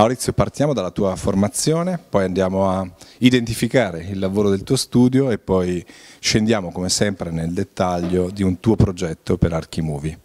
Maurizio, partiamo dalla tua formazione, poi andiamo a identificare il lavoro del tuo studio e poi scendiamo come sempre nel dettaglio di un tuo progetto per Archimovie.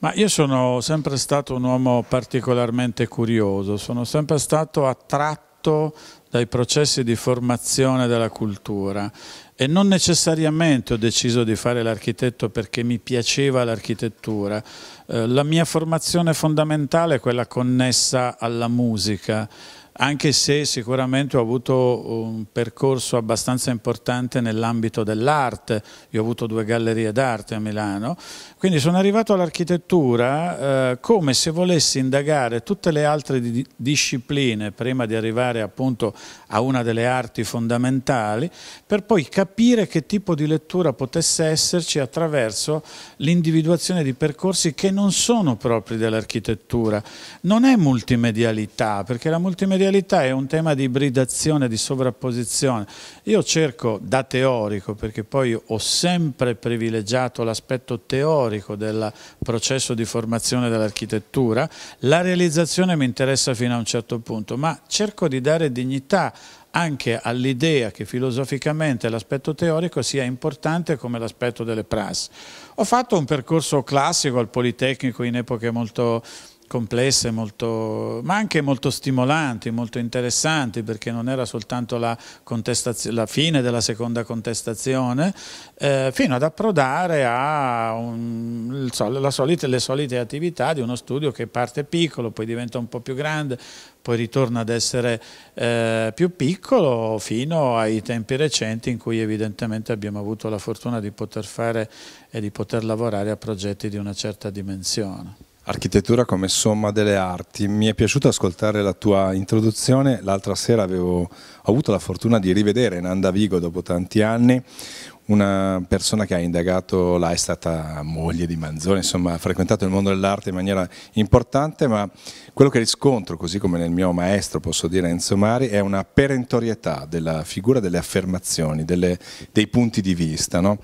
Ma io sono sempre stato un uomo particolarmente curioso, sono sempre stato attratto attratto dai processi di formazione della cultura e non necessariamente ho deciso di fare l'architetto perché mi piaceva l'architettura. Eh, la mia formazione fondamentale è quella connessa alla musica anche se sicuramente ho avuto un percorso abbastanza importante nell'ambito dell'arte, io ho avuto due gallerie d'arte a Milano, quindi sono arrivato all'architettura eh, come se volessi indagare tutte le altre di discipline prima di arrivare appunto a una delle arti fondamentali, per poi capire che tipo di lettura potesse esserci attraverso l'individuazione di percorsi che non sono propri dell'architettura. Non è multimedialità, perché la multimedialità materialità è un tema di ibridazione, di sovrapposizione. Io cerco da teorico, perché poi ho sempre privilegiato l'aspetto teorico del processo di formazione dell'architettura, la realizzazione mi interessa fino a un certo punto, ma cerco di dare dignità anche all'idea che filosoficamente l'aspetto teorico sia importante come l'aspetto delle prassi. Ho fatto un percorso classico al Politecnico in epoche molto complesse, molto, ma anche molto stimolanti, molto interessanti, perché non era soltanto la, la fine della seconda contestazione, eh, fino ad approdare alle so, solite attività di uno studio che parte piccolo, poi diventa un po' più grande, poi ritorna ad essere eh, più piccolo fino ai tempi recenti in cui evidentemente abbiamo avuto la fortuna di poter fare e di poter lavorare a progetti di una certa dimensione architettura come somma delle arti. Mi è piaciuto ascoltare la tua introduzione, l'altra sera avevo, ho avuto la fortuna di rivedere Nanda Vigo dopo tanti anni, una persona che ha indagato là è stata moglie di Manzoni, insomma ha frequentato il mondo dell'arte in maniera importante, ma quello che riscontro, così come nel mio maestro posso dire Enzo Mari, è una perentorietà della figura delle affermazioni, delle, dei punti di vista. No?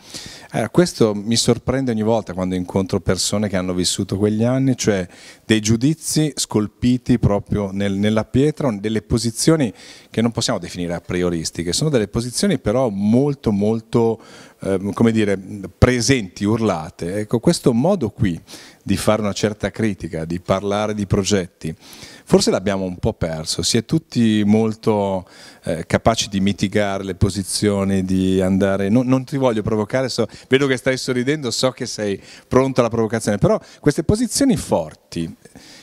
Eh, questo mi sorprende ogni volta quando incontro persone che hanno vissuto quegli anni, cioè dei giudizi scolpiti proprio nel, nella pietra, delle posizioni che non possiamo definire a prioristiche, sono delle posizioni però molto molto Ehm, come dire, presenti, urlate. Ecco, questo modo qui di fare una certa critica, di parlare di progetti, forse l'abbiamo un po' perso, si è tutti molto eh, capaci di mitigare le posizioni, di andare, non, non ti voglio provocare, so, vedo che stai sorridendo, so che sei pronto alla provocazione, però queste posizioni forti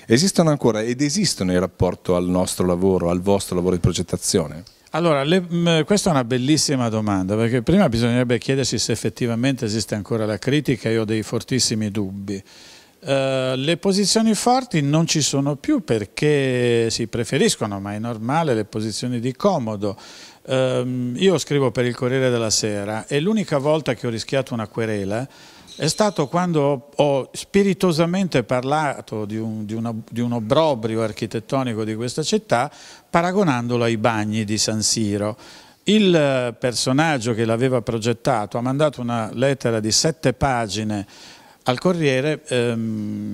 esistono ancora ed esistono in rapporto al nostro lavoro, al vostro lavoro di progettazione? Allora, le, mh, questa è una bellissima domanda, perché prima bisognerebbe chiedersi se effettivamente esiste ancora la critica, io ho dei fortissimi dubbi. Uh, le posizioni forti non ci sono più perché si preferiscono, ma è normale, le posizioni di comodo. Uh, io scrivo per il Corriere della Sera e l'unica volta che ho rischiato una querela è stato quando ho spiritosamente parlato di un, di, una, di un obbrobrio architettonico di questa città paragonandolo ai bagni di San Siro. Il eh, personaggio che l'aveva progettato ha mandato una lettera di sette pagine al Corriere ehm,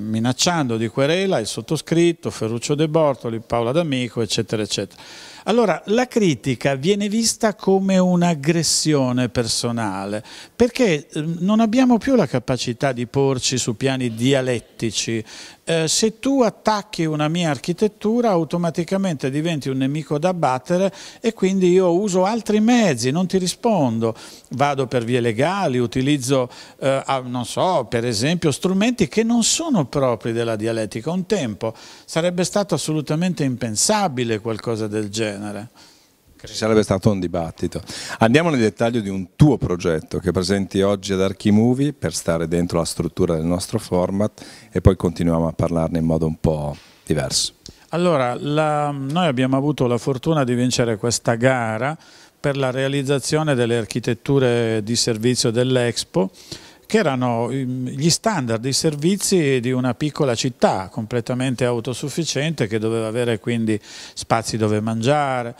minacciando di querela il sottoscritto, Ferruccio De Bortoli, Paola D'Amico, eccetera, eccetera. Allora, la critica viene vista come un'aggressione personale, perché ehm, non abbiamo più la capacità di porci su piani dialettici. Eh, se tu attacchi una mia architettura, automaticamente diventi un nemico da battere e quindi io uso altri mezzi, non ti rispondo. Vado per vie legali, utilizzo, eh, non so, per esempio, strumenti che non sono propri della dialettica. Un tempo sarebbe stato assolutamente impensabile qualcosa del genere genere. Ci sarebbe stato un dibattito. Andiamo nel dettaglio di un tuo progetto che presenti oggi ad Archimovie per stare dentro la struttura del nostro format e poi continuiamo a parlarne in modo un po' diverso. Allora, la, noi abbiamo avuto la fortuna di vincere questa gara per la realizzazione delle architetture di servizio dell'Expo che erano ehm, gli standard, dei servizi di una piccola città completamente autosufficiente che doveva avere quindi spazi dove mangiare,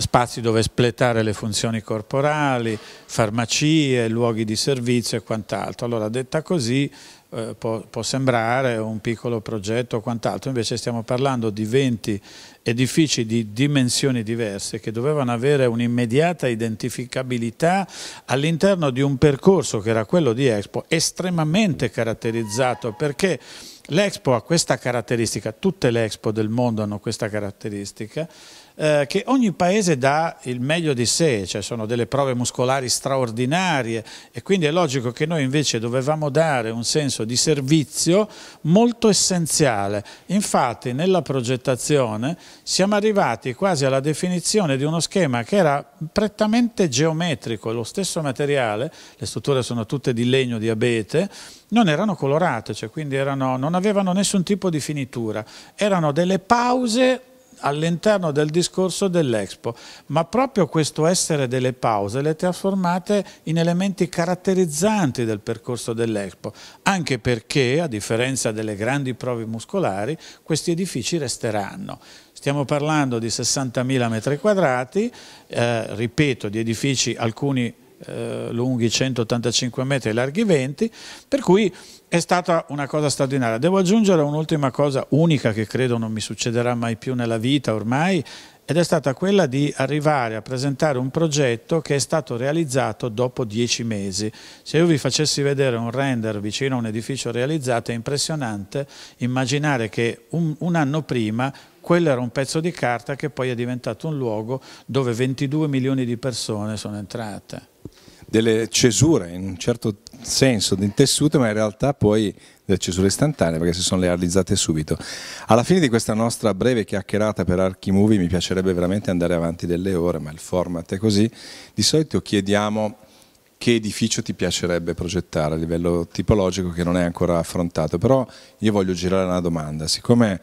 spazi dove espletare le funzioni corporali, farmacie, luoghi di servizio e quant'altro. Allora detta così eh, può, può, sembrare un piccolo progetto o quant'altro, invece stiamo parlando di 20 edifici di dimensioni diverse che dovevano avere un'immediata identificabilità all'interno di un percorso che era quello di Expo estremamente caratterizzato perché l'Expo ha questa caratteristica, tutte le Expo del mondo hanno questa caratteristica, eh, che ogni paese dà il meglio di sé, cioè sono delle prove muscolari straordinarie e quindi è logico che noi invece dovevamo dare un senso di servizio molto essenziale. Infatti nella progettazione siamo arrivati quasi alla definizione di uno schema che era prettamente geometrico, lo stesso materiale, le strutture sono tutte di legno di abete, non erano colorate, cioè quindi erano, non avevano nessun tipo di finitura, erano delle pause all'interno del discorso dell'Expo, ma proprio questo essere delle pause le trasformate in elementi caratterizzanti del percorso dell'Expo, anche perché, a differenza delle grandi prove muscolari, questi edifici resteranno. Stiamo parlando di 60.000 metri quadrati, eh, ripeto, di edifici alcuni eh, lunghi 185 metri e larghi 20, per cui è stata una cosa straordinaria. Devo aggiungere un'ultima cosa unica che credo non mi succederà mai più nella vita ormai, ed è stata quella di arrivare a presentare un progetto che è stato realizzato dopo dieci mesi. Se io vi facessi vedere un render vicino a un edificio realizzato è impressionante immaginare che un, un anno prima quello era un pezzo di carta che poi è diventato un luogo dove 22 milioni di persone sono entrate delle cesure in un certo senso di tessuto, ma in realtà poi delle cesure istantanee perché si sono realizzate subito. Alla fine di questa nostra breve chiacchierata per Archimovie mi piacerebbe veramente andare avanti delle ore, ma il format è così. Di solito chiediamo che edificio ti piacerebbe progettare a livello tipologico che non è ancora affrontato, però io voglio girare una domanda, siccome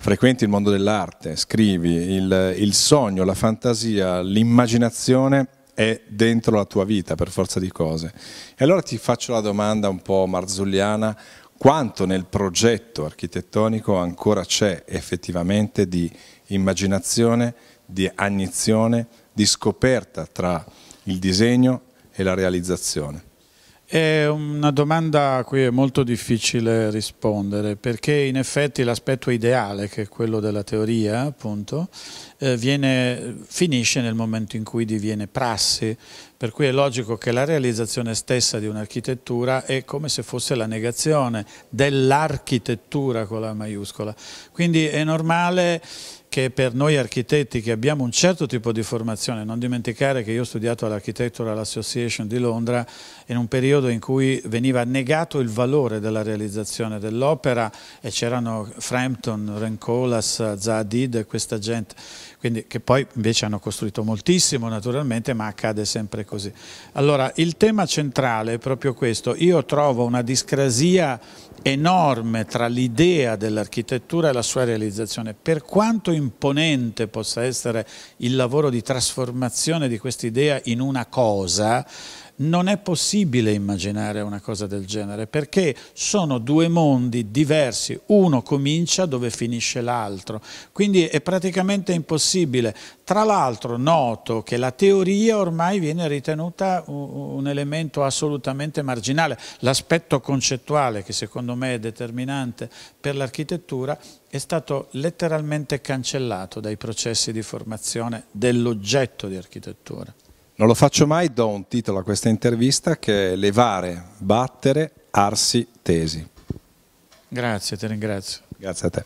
frequenti il mondo dell'arte, scrivi, il, il sogno, la fantasia, l'immaginazione è dentro la tua vita per forza di cose. E allora ti faccio la domanda un po' marzulliana, quanto nel progetto architettonico ancora c'è effettivamente di immaginazione, di agnizione, di scoperta tra il disegno e la realizzazione? È una domanda a cui è molto difficile rispondere perché in effetti l'aspetto ideale, che è quello della teoria, appunto, eh, viene, finisce nel momento in cui diviene prassi, per cui è logico che la realizzazione stessa di un'architettura è come se fosse la negazione dell'architettura con la maiuscola. Quindi è normale che per noi architetti che abbiamo un certo tipo di formazione, non dimenticare che io ho studiato all'Architectural Association di Londra in un periodo in cui veniva negato il valore della realizzazione dell'opera e c'erano Frampton, Rencolas, Zadid, questa gente quindi, che poi invece hanno costruito moltissimo naturalmente, ma accade sempre così. Allora, il tema centrale è proprio questo. Io trovo una discrasia enorme tra l'idea dell'architettura e la sua realizzazione. Per quanto imponente possa essere il lavoro di trasformazione di quest'idea in una cosa, non è possibile immaginare una cosa del genere perché sono due mondi diversi, uno comincia dove finisce l'altro, quindi è praticamente impossibile. Tra l'altro noto che la teoria ormai viene ritenuta un elemento assolutamente marginale, l'aspetto concettuale che secondo me è determinante per l'architettura è stato letteralmente cancellato dai processi di formazione dell'oggetto di architettura. Non lo faccio mai, do un titolo a questa intervista che è Levare, battere, arsi, tesi. Grazie, ti ringrazio. Grazie a te.